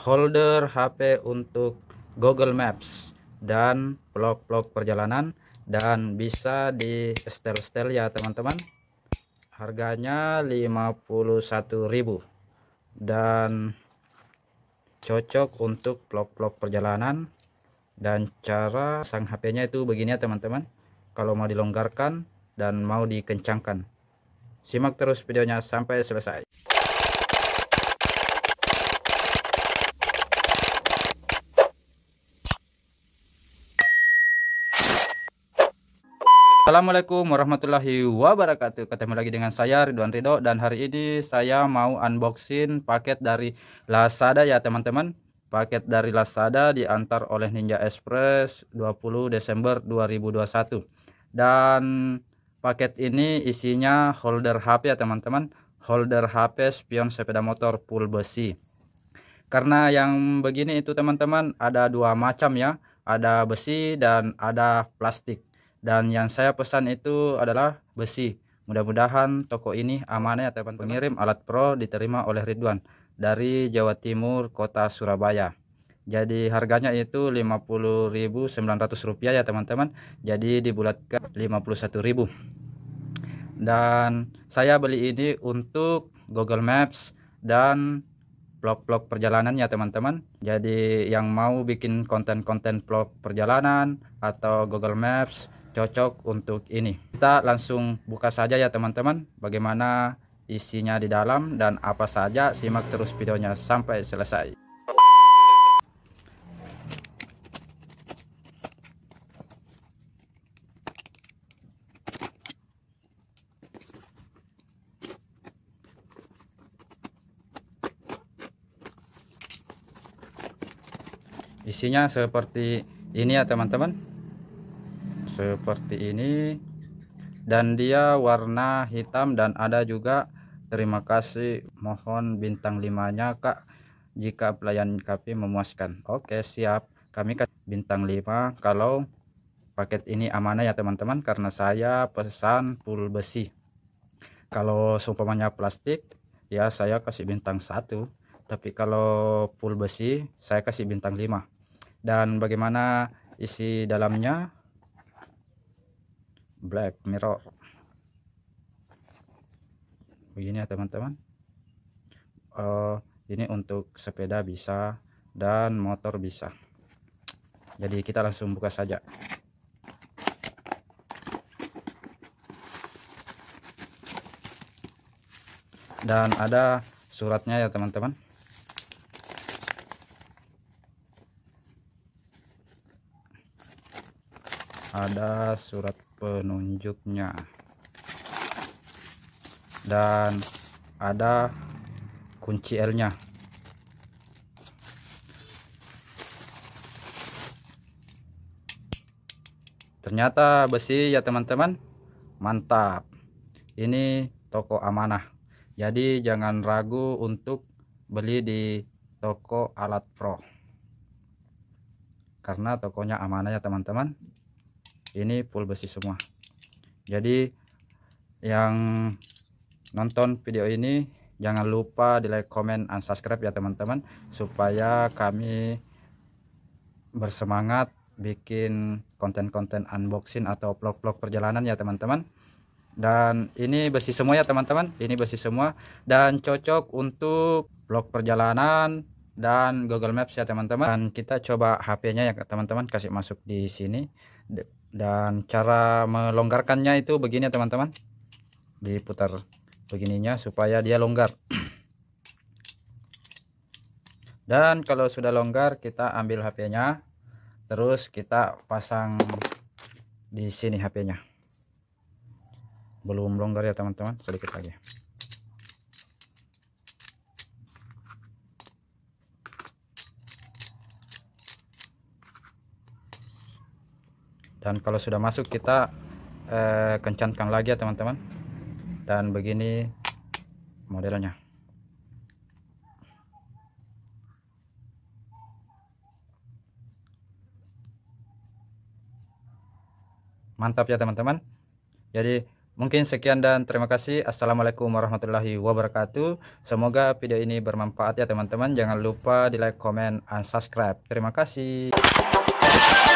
holder HP untuk Google Maps dan vlog-vlog perjalanan dan bisa di setel-setel ya teman-teman harganya 51.000 dan cocok untuk vlog-vlog perjalanan dan cara sang HP-nya itu begini ya teman-teman kalau mau dilonggarkan dan mau dikencangkan simak terus videonya sampai selesai Assalamualaikum warahmatullahi wabarakatuh Ketemu lagi dengan saya Ridwan Ridho Dan hari ini saya mau unboxing paket dari Lazada ya teman-teman Paket dari Lazada diantar oleh Ninja Express 20 Desember 2021 Dan paket ini isinya holder HP ya teman-teman Holder HP spion sepeda motor full besi Karena yang begini itu teman-teman ada dua macam ya Ada besi dan ada plastik dan yang saya pesan itu adalah besi. Mudah-mudahan toko ini aman ya teman pengirim alat pro diterima oleh Ridwan dari Jawa Timur kota Surabaya. Jadi harganya itu Rp50.900 ya teman-teman. Jadi dibulatkan rp 51.000. Dan saya beli ini untuk Google Maps dan blog-blog perjalanan ya teman-teman jadi yang mau bikin konten-konten blog perjalanan atau Google Maps cocok untuk ini kita langsung buka saja ya teman-teman bagaimana isinya di dalam dan apa saja simak terus videonya sampai selesai isinya seperti ini ya teman-teman seperti ini dan dia warna hitam dan ada juga terima kasih mohon bintang limanya kak jika pelayan kami memuaskan oke siap kami kasih bintang lima kalau paket ini amanah ya teman-teman karena saya pesan full besi kalau seumpamanya plastik ya saya kasih bintang satu tapi kalau full besi saya kasih bintang lima dan bagaimana isi dalamnya Black Mirror begini ya teman-teman uh, ini untuk sepeda bisa dan motor bisa jadi kita langsung buka saja dan ada suratnya ya teman-teman ada surat penunjuknya dan ada kunci L nya ternyata besi ya teman-teman mantap ini toko amanah jadi jangan ragu untuk beli di toko alat pro karena tokonya amanah ya teman-teman ini full besi semua jadi yang nonton video ini jangan lupa di like comment and subscribe ya teman-teman supaya kami bersemangat bikin konten-konten unboxing atau vlog-vlog perjalanan ya teman-teman dan ini besi semua ya teman-teman ini besi semua dan cocok untuk vlog perjalanan dan Google Maps ya teman-teman dan kita coba HP-nya ya teman-teman kasih masuk di sini dan cara melonggarkannya itu begini teman-teman diputar begininya supaya dia longgar dan kalau sudah longgar kita ambil HP-nya terus kita pasang di sini HP-nya belum longgar ya teman-teman sedikit lagi dan kalau sudah masuk kita eh, kencankan lagi ya teman-teman dan begini modelnya mantap ya teman-teman jadi mungkin sekian dan terima kasih assalamualaikum warahmatullahi wabarakatuh semoga video ini bermanfaat ya teman-teman jangan lupa di like comment and subscribe terima kasih